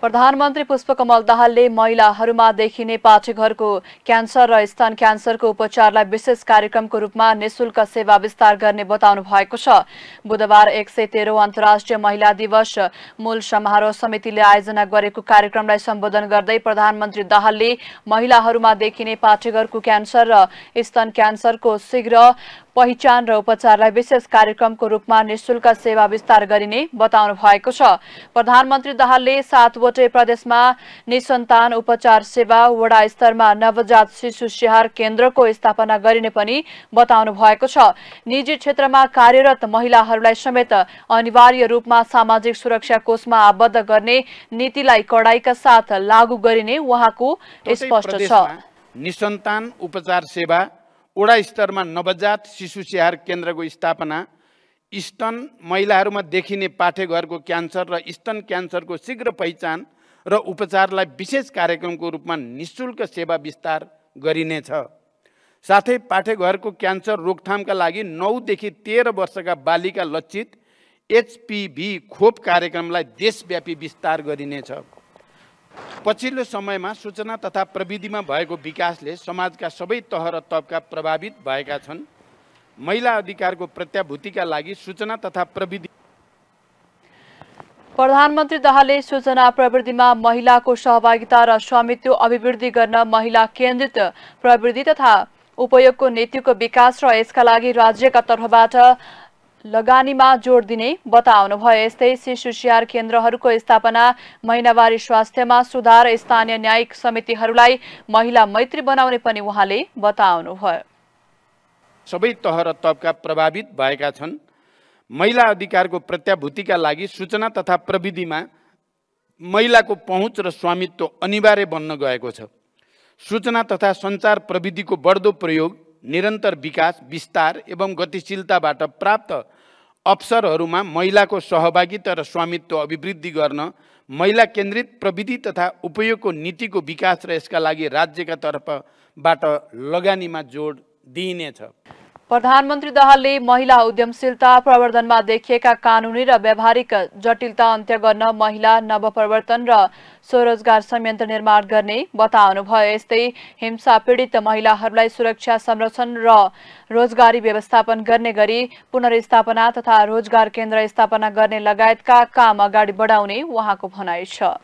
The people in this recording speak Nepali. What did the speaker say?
प्रधानमन्त्री पुष्पकमल दाहालले महिलाहरूमा देखिने पाठेघरको क्यान्सर र स्तन क्यान्सरको उपचारलाई विशेष कार्यक्रमको रूपमा निशुल्क सेवा विस्तार गर्ने बताउनु भएको छ बुधबार एक सय तेह्र अन्तर्राष्ट्रिय महिला दिवस मूल समारोह समितिले आयोजना गरेको कार्यक्रमलाई सम्बोधन गर्दै प्रधानमन्त्री दाहालले महिलाहरूमा देखिने पाठेघरको क्यान्सर र स्तन क्यान्सरको शीघ्र पहिचान र उपचारलाई विशेष कार्यक्रमको रूपमा निशुल्क सेवा विस्तार गरिने बताउनु भएको छ प्रधानमन्त्री दाहालले सात बाह्रवटै प्रदेशमा निसन्तान उपचार सेवा वडा स्तरमा नवजात शिशु स्याहार केन्द्रको स्थापना गरिने पनि बताउनु भएको छ निजी क्षेत्रमा कार्यरत महिलाहरूलाई समेत अनिवार्य रूपमा सामाजिक सुरक्षा कोषमा आबद्ध गर्ने नीतिलाई कडाईका साथ लागू गरिने उहाँको स्पष्ट छ निसन्तान उपचार सेवा वडा स्तरमा नवजात शिशु स्याहार केन्द्रको स्थापना स्तन महिलाहरूमा देखिने पाठेघरको क्यान्सर र स्तन क्यान्सरको शीघ्र पहिचान र उपचारलाई विशेष कार्यक्रमको रूपमा निशुल्क सेवा विस्तार गरिनेछ साथै पाठेघरको क्यान्सर रोकथामका लागि नौदेखि तेह्र वर्षका बालिका लक्षित एचपिभी खोप कार्यक्रमलाई देशव्यापी विस्तार गरिनेछ पछिल्लो समयमा सूचना तथा प्रविधिमा भएको विकासले समाजका सबै तह र तबका प्रभावित भएका छन् महिला अधिकारको प्रत्याभूतिका लागि सूचना तथा प्रविधि प्रधानमन्त्री दाहालले सूचना प्रविधिमा महिलाको सहभागिता र स्वामित्व अभिवृद्धि गर्न महिला केन्द्रित प्रविधि तथा उपयोगको नीतिको विकास र यसका लागि राज्यका तर्फबाट लगानीमा जोड दिने बताउनुभयो यस्तै शिशु स्याहार केन्द्रहरूको स्थापना महिनावारी स्वास्थ्यमा सुधार स्थानीय न्यायिक समितिहरूलाई महिला मैत्री बनाउने पनि उहाँले बताउनुभयो सबै तह र तबका प्रभावित भएका छन् महिला अधिकारको प्रत्याभूतिका लागि सूचना तथा प्रविधिमा महिलाको पहुँच र स्वामित्व अनिवार्य बन्न गएको छ सूचना तथा सञ्चार प्रविधिको बढ्दो प्रयोग निरन्तर विकास विस्तार एवं गतिशीलताबाट प्राप्त अवसरहरूमा महिलाको सहभागिता र स्वामित्व अभिवृद्धि गर्न महिला केन्द्रित प्रविधि तथा उपयोगको नीतिको विकास र यसका लागि राज्यका तर्फबाट लगानीमा जोड दिइनेछ प्रधानमन्त्री दाहालले महिला उद्यमशीलता प्रवर्धनमा देखिएका कानूनी र व्यावहारिक जटिलता अन्त्य गर्न महिला नवप्रवर्तन र स्वरोजगार संयन्त्र निर्माण गर्ने बताउनुभयो यस्तै हिंसा पीडित महिलाहरूलाई सुरक्षा संरक्षण र रोजगारी व्यवस्थापन गर्ने गरी पुनर्स्थापना तथा रोजगार केन्द्र स्थापना गर्ने लगायतका काम अगाडि बढाउने उहाँको भनाइ छ